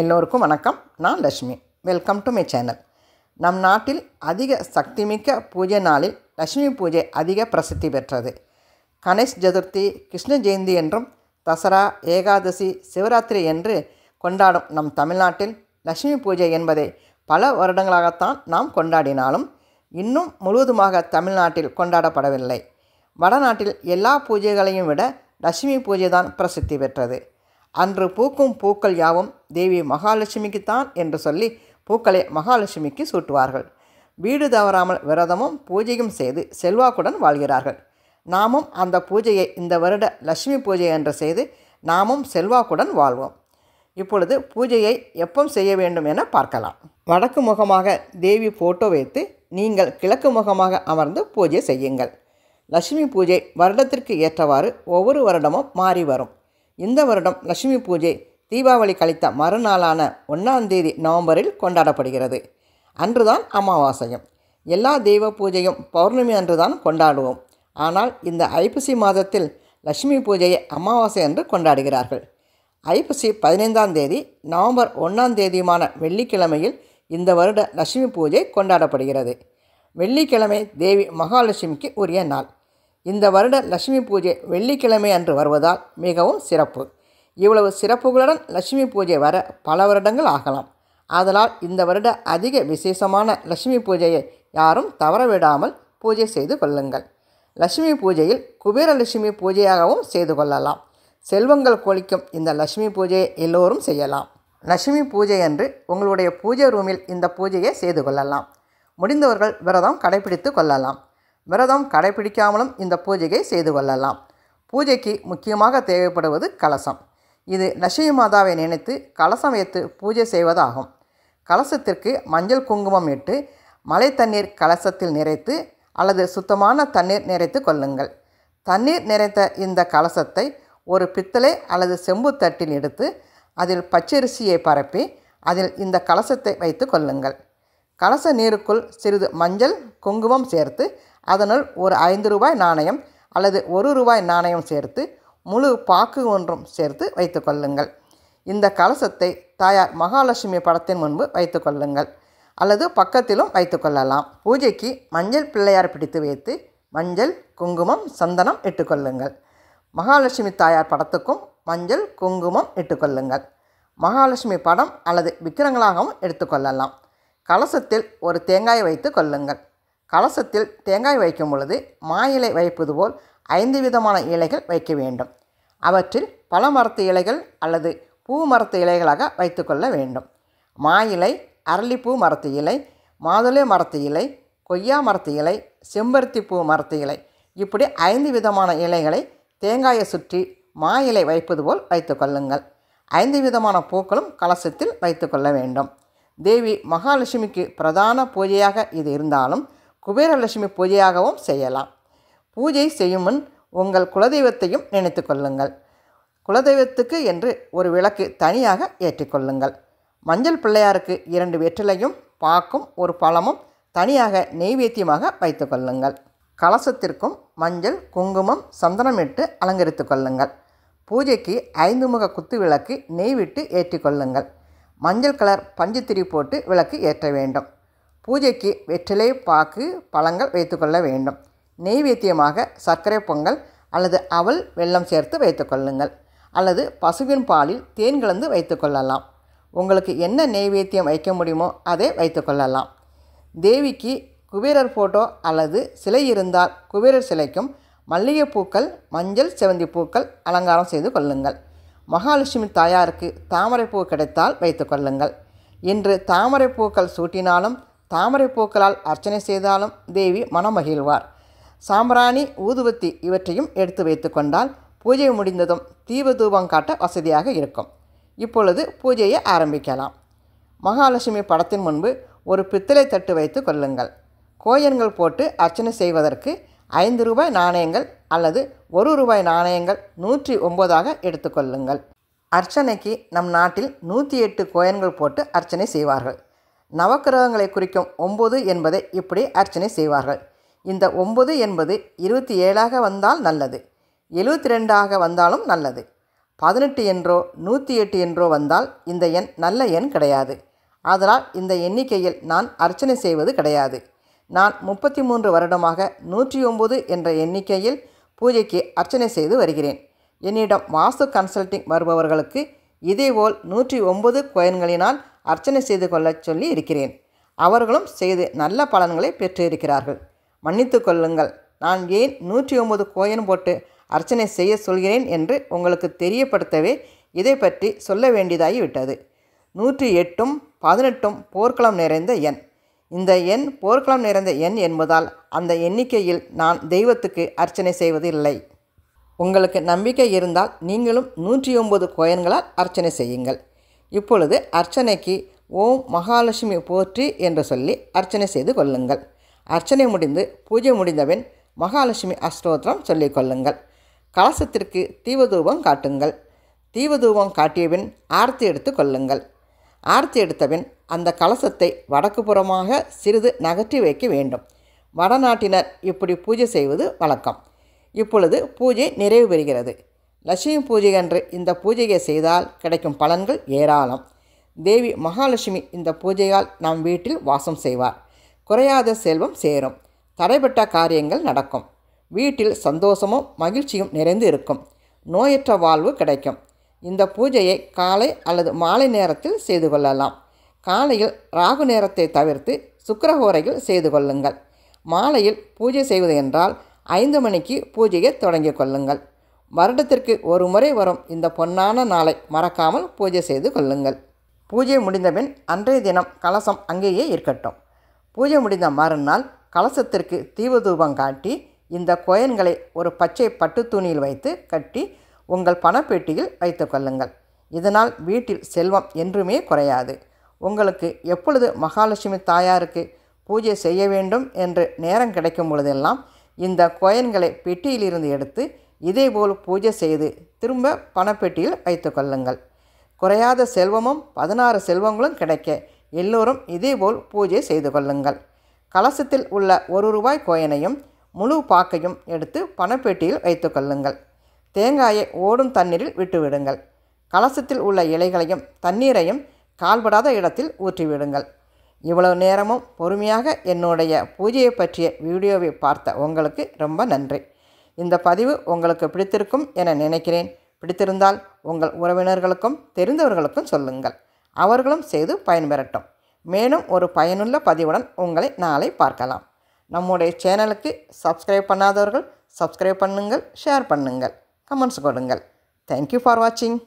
எல்லோருக்கும் வணக்கம் நான் Lakshmi welcome to my channel நம் நாட்டில் அதிக சக்திமிக்க பூஜை நாளில் லக்ஷ்மி பூஜை அதிக பிரசித்தி பெற்றது கணேஷ் சதுர்த்தி கிருஷ்ண ஜெயந்தி என்றும் தசரா ஏகாதசி சிவராத்திரி என்று கொண்டாடும் நம் தமிழ்நாட்டில் லக்ஷ்மி பூஜை என்பதை பல வருடங்களாகத்தான் நாம் கொண்டாடினாலும் இன்னும் முழுவதுமாக தமிழ்நாட்டில் கொண்டாடப்படவில்லை வடநாட்டில் எல்லா பூஜைகளையும் விட லட்சுமி பூஜை தான் பிரசித்தி பெற்றது அன்று பூக்கும் பூக்கள் யாவும் தேவி மகாலட்சுமிக்கு தான் என்று சொல்லி பூக்களை மகாலட்சுமிக்கு சூட்டுவார்கள் வீடு தவறாமல் விரதமும் பூஜையும் செய்து செல்வாக்குடன் வாழ்கிறார்கள் நாமும் அந்த பூஜையை இந்த வருட லட்சுமி பூஜை என்று செய்து நாமும் செல்வாக்குடன் வாழ்வோம் இப்பொழுது பூஜையை எப்பம் செய்ய வேண்டும் என பார்க்கலாம் வடக்கு முகமாக தேவி ஃபோட்டோ வைத்து நீங்கள் கிழக்கு முகமாக அமர்ந்து பூஜை செய்யுங்கள் லட்சுமி பூஜை வருடத்திற்கு ஏற்றவாறு ஒவ்வொரு வருடமும் மாறி வரும் இந்த வருடம் லட்சுமி பூஜை தீபாவளி கழித்த மறுநாளான ஒன்றாம் தேதி நவம்பரில் கொண்டாடப்படுகிறது அன்றுதான் அமாவாசையும் எல்லா தெய்வ பூஜையும் பௌர்ணமி அன்றுதான் கொண்டாடுவோம் ஆனால் இந்த ஐப்பசி மாதத்தில் லட்சுமி பூஜையை அமாவாசை என்று கொண்டாடுகிறார்கள் ஐப்பசி பதினைந்தாம் தேதி நவம்பர் ஒன்றாம் தேதியுமான வெள்ளிக்கிழமையில் இந்த வருட லட்சுமி பூஜை கொண்டாடப்படுகிறது வெள்ளிக்கிழமை தேவி மகாலட்சுமிக்கு உரிய நாள் இந்த வருட லட்சுமி பூஜை வெள்ளிக்கிழமை அன்று வருவதால் மிகவும் சிறப்பு இவ்வளவு சிறப்புகளுடன் லட்சுமி பூஜை வர பல வருடங்கள் ஆகலாம் அதனால் இந்த வருட அதிக விசேஷமான லட்சுமி பூஜையை யாரும் தவறவிடாமல் பூஜை செய்து கொள்ளுங்கள் லட்சுமி பூஜையில் குபேரலட்சுமி பூஜையாகவும் செய்து கொள்ளலாம் செல்வங்கள் கொளிக்கும் இந்த லட்சுமி பூஜையை எல்லோரும் செய்யலாம் லட்சுமி பூஜை அன்று உங்களுடைய பூஜை ரூமில் இந்த பூஜையை செய்து கொள்ளலாம் முடிந்தவர்கள் விரதம் கடைபிடித்து கொள்ளலாம் விரதம் கடைபிடிக்காமலும் இந்த பூஜையை செய்து கொள்ளலாம் பூஜைக்கு முக்கியமாக தேவைப்படுவது கலசம் இது லட்சுமி மாதாவை நினைத்து கலசம் வைத்து பூஜை செய்வதாகும் கலசத்திற்கு மஞ்சள் குங்குமம் இட்டு மழை தண்ணீர் கலசத்தில் நிறைத்து அல்லது சுத்தமான தண்ணீர் நிறைத்து கொள்ளுங்கள் தண்ணீர் நிறைத்த இந்த கலசத்தை ஒரு பித்தளை அல்லது செம்பு தட்டில் எடுத்து அதில் பச்சரிசியை பரப்பி அதில் இந்த கலசத்தை வைத்து கொள்ளுங்கள் கலச நீருக்குள் சிறிது மஞ்சள் குங்குமம் சேர்த்து அதனுள் ஒரு ஐந்து ரூபாய் நாணயம் அல்லது ஒரு ரூபாய் நாணயம் சேர்த்து முழு பாக்கு ஒன்றும் சேர்த்து வைத்து கொள்ளுங்கள் இந்த கலசத்தை தாயார் மகாலட்சுமி படத்தின் முன்பு வைத்து கொள்ளுங்கள் அல்லது பக்கத்திலும் வைத்து கொள்ளலாம் பூஜைக்கு மஞ்சள் பிள்ளையார் பிடித்து வைத்து மஞ்சள் குங்குமம் சந்தனம் இட்டுக்கொள்ளுங்கள் மகாலட்சுமி தாயார் படத்துக்கும் மஞ்சள் குங்குமம் இட்டுக்கொள்ளுங்கள் மகாலட்சுமி படம் அல்லது விக்கிரங்களாகவும் எடுத்துக்கொள்ளலாம் கலசத்தில் ஒரு தேங்காய் வைத்து கொள்ளுங்கள் கலசத்தில் தேங்காய் வைக்கும் பொழுது மா இலை வைப்பது போல் ஐந்து விதமான இலைகள் வைக்க வேண்டும் அவற்றில் பல மரத்து இலைகள் அல்லது பூ மரத்து இலைகளாக வைத்துக்கொள்ள வேண்டும் மா இலை அரளிப்பூ மரத்து இலை மாதுளை மரத்து இலை கொய்யா மரத்து இலை செம்பருத்தி பூ மரத்து இலை இப்படி ஐந்து விதமான இலைகளை தேங்காயை சுற்றி மா இலை வைப்பது போல் வைத்து கொள்ளுங்கள் ஐந்து விதமான பூக்களும் கலசத்தில் வைத்து கொள்ள வேண்டும் தேவி மகாலட்சுமிக்கு பிரதான பூஜையாக இது இருந்தாலும் குபேரலட்சுமி பூஜையாகவும் செய்யலாம் பூஜை செய்யும் முன் உங்கள் குலதெய்வத்தையும் நினைத்து கொள்ளுங்கள் குலதெய்வத்துக்கு என்று ஒரு விளக்கு தனியாக ஏற்றிக்கொள்ளுங்கள் மஞ்சள் பிள்ளையாருக்கு இரண்டு வெற்றிலையும் பாக்கும் ஒரு பழமும் தனியாக நெய்வேத்தியமாக வைத்து கொள்ளுங்கள் கலசத்திற்கும் மஞ்சள் குங்குமம் சந்தனமிட்டு அலங்கரித்து கொள்ளுங்கள் பூஜைக்கு ஐந்து முக குத்து விளக்கு நெய் விட்டு ஏற்றி கொள்ளுங்கள் மஞ்சள் கலர் பஞ்சுத்திரி போட்டு விளக்கு ஏற்ற வேண்டும் பூஜைக்கு வெற்றிலை பாக்கு பழங்கள் வைத்துக்கொள்ள வேண்டும் நெய்வேத்தியமாக சர்க்கரை பொங்கல் அல்லது அவல் வெள்ளம் சேர்த்து வைத்துக்கொள்ளுங்கள் அல்லது பசுவின் பாலில் தேன் கலந்து வைத்துக்கொள்ளலாம் உங்களுக்கு என்ன நெய்வேத்தியம் வைக்க முடியுமோ அதை வைத்துக்கொள்ளலாம் தேவிக்கு குபேரர் ஃபோட்டோ அல்லது சிலை இருந்தால் குபேரர் சிலைக்கும் மல்லிகைப்பூக்கள் மஞ்சள் செவந்தி பூக்கள் அலங்காரம் செய்து கொள்ளுங்கள் மகாலட்சுமி தாயாருக்கு தாமரைப்பூ கிடைத்தால் வைத்துக்கொள்ளுங்கள் இன்று தாமரைப்பூக்கள் சூட்டினாலும் தாமரை பூக்களால் அர்ச்சனை செய்தாலும் தேவி மனம் மகிழ்வார் சாம்பிராணி ஊதுவத்தி இவற்றையும் எடுத்து வைத்து கொண்டால் பூஜை முடிந்ததும் தீப தூபம் காட்ட வசதியாக இருக்கும் இப்பொழுது பூஜையை ஆரம்பிக்கலாம் மகாலட்சுமி படத்தின் முன்பு ஒரு பித்தளை தட்டு வைத்து கொள்ளுங்கள் கோயன்கள் போட்டு அர்ச்சனை செய்வதற்கு ஐந்து ரூபாய் நாணயங்கள் அல்லது ஒரு ரூபாய் நாணயங்கள் நூற்றி ஒன்பதாக எடுத்துக்கொள்ளுங்கள் அர்ச்சனைக்கு நம் நாட்டில் நூற்றி எட்டு கோயன்கள் போட்டு அர்ச்சனை செய்வார்கள் நவக்கிரகங்களை குறிக்கும் ஒம்பது என்பதை இப்படி அர்ச்சனை செய்வார்கள் இந்த ஒம்பது என்பது இருபத்தி ஏழாக வந்தால் நல்லது எழுபத்தி ரெண்டாக வந்தாலும் நல்லது பதினெட்டு என்றோ நூற்றி எட்டு என்றோ வந்தால் இந்த எண் நல்ல எண் கிடையாது அதனால் இந்த எண்ணிக்கையில் நான் அர்ச்சனை செய்வது கிடையாது நான் முப்பத்தி மூன்று வருடமாக நூற்றி ஒம்பது என்ற எண்ணிக்கையில் பூஜைக்கு அர்ச்சனை செய்து வருகிறேன் என்னிடம் வாஸ்து கன்சல்டிங் வருபவர்களுக்கு இதேபோல் நூற்றி ஒம்பது கோயன்களினால் அர்ச்சனை செய்து கொள்ளச் சொல்லி இருக்கிறேன் அவர்களும் செய்து நல்ல பலன்களை பெற்றிருக்கிறார்கள் மன்னித்து கொள்ளுங்கள் நான் ஏன் நூற்றி ஒம்பது கோயன் போட்டு அர்ச்சனை செய்ய சொல்கிறேன் என்று உங்களுக்கு தெரியப்படுத்தவே இதை பற்றி சொல்ல வேண்டியதாகிவிட்டது நூற்றி எட்டும் பதினெட்டும் போர்க்களம் நிறைந்த எண் இந்த எண் போர்க்களம் நிறைந்த எண் என்பதால் அந்த எண்ணிக்கையில் நான் தெய்வத்துக்கு அர்ச்சனை செய்வது இல்லை உங்களுக்கு நம்பிக்கை இருந்தால் நீங்களும் நூற்றி ஒம்பது கோயன்களால் அர்ச்சனை செய்யுங்கள் இப்பொழுது அர்ச்சனைக்கு ஓம் மகாலட்சுமி போற்றி என்று சொல்லி அர்ச்சனை செய்து கொள்ளுங்கள் அர்ச்சனை முடிந்து பூஜை முடிந்தபின் மகாலட்சுமி அஷ்டோத்திரம் சொல்லிக் கொள்ளுங்கள் கலசத்திற்கு தீவதூபம் காட்டுங்கள் தீவதூபம் காட்டியபின் ஆர்த்தி எடுத்து கொள்ளுங்கள் ஆர்த்தி எடுத்தபின் அந்த கலசத்தை வடக்கு புறமாக சிறிது நகற்றி வைக்க வேண்டும் வடநாட்டினர் இப்படி பூஜை செய்வது வழக்கம் இப்பொழுது பூஜை நிறைவு பெறுகிறது லட்சுமி பூஜை அன்று இந்த பூஜையை செய்தால் கிடைக்கும் பலன்கள் ஏராளம் தேவி மகாலட்சுமி இந்த பூஜையால் நம் வீட்டில் வாசம் செய்வார் குறையாத செல்வம் சேரும் தடைபட்ட காரியங்கள் நடக்கும் வீட்டில் சந்தோஷமும் மகிழ்ச்சியும் நிறைந்து இருக்கும் நோயற்ற வாழ்வு கிடைக்கும் இந்த பூஜையை காலை அல்லது மாலை நேரத்தில் செய்து கொள்ளலாம் காலையில் ராகு நேரத்தை தவிர்த்து சுக்கரஹோரையில் செய்து கொள்ளுங்கள் மாலையில் பூஜை செய்வது என்றால் ஐந்து மணிக்கு பூஜையை தொடங்கிக் கொள்ளுங்கள் வருடத்திற்கு ஒரு முறை வரும் இந்த பொன்னான நாளை மறக்காமல் பூஜை செய்து கொள்ளுங்கள் பூஜை முடிந்தபின் அன்றைய தினம் கலசம் அங்கேயே இருக்கட்டும் பூஜை முடிந்த மறுநாள் கலசத்திற்கு தீபதூபம் காட்டி இந்த கோயன்களை ஒரு பச்சை பட்டு துணியில் வைத்து கட்டி உங்கள் பணப்பெட்டியில் வைத்து கொள்ளுங்கள் இதனால் வீட்டில் செல்வம் என்றுமே குறையாது உங்களுக்கு எப்பொழுது மகாலட்சுமி தாயாருக்கு பூஜை செய்ய வேண்டும் என்று நேரம் கிடைக்கும் பொழுதெல்லாம் இந்த கோயன்களை பெட்டியிலிருந்து எடுத்து இதேபோல் பூஜை செய்து திரும்ப பணப்பெட்டியில் வைத்து கொள்ளுங்கள் குறையாத செல்வமும் பதினாறு செல்வங்களும் கிடைக்க எல்லோரும் இதேபோல் பூஜை செய்து கொள்ளுங்கள் கலசத்தில் உள்ள ஒரு ரூபாய் கோயனையும் முழு பாக்கையும் எடுத்து பணப்பெட்டியில் வைத்து கொள்ளுங்கள் தேங்காயை ஓடும் தண்ணீரில் விட்டுவிடுங்கள் கலசத்தில் உள்ள இலைகளையும் தண்ணீரையும் கால்படாத இடத்தில் ஊற்றிவிடுங்கள் இவ்வளவு நேரமும் பொறுமையாக என்னுடைய பூஜையை பற்றிய வீடியோவை பார்த்த உங்களுக்கு ரொம்ப நன்றி இந்த பதிவு உங்களுக்கு பிடித்திருக்கும் என நினைக்கிறேன் பிடித்திருந்தால் உங்கள் உறவினர்களுக்கும் தெரிந்தவர்களுக்கும் சொல்லுங்கள் அவர்களும் செய்து பயன்பெறட்டும் மேலும் ஒரு பயனுள்ள பதிவுடன் உங்களை நாளை பார்க்கலாம் நம்முடைய சேனலுக்கு சப்ஸ்கிரைப் பண்ணாதவர்கள் சப்ஸ்கிரைப் பண்ணுங்கள் ஷேர் பண்ணுங்கள் கமெண்ட்ஸ் கொடுங்கள் தேங்க்யூ ஃபார் வாட்சிங்